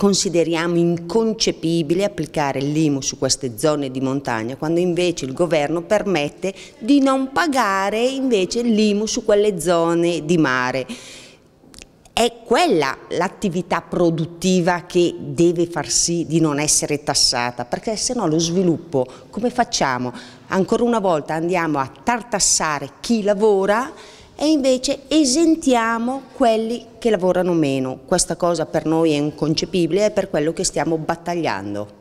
consideriamo inconcepibile applicare l'IMU su queste zone di montagna, quando invece il governo permette di non pagare l'IMU su quelle zone di mare è quella l'attività produttiva che deve far sì di non essere tassata, perché se no lo sviluppo come facciamo? Ancora una volta andiamo a tartassare chi lavora e invece esentiamo quelli che lavorano meno. Questa cosa per noi è inconcepibile, è per quello che stiamo battagliando.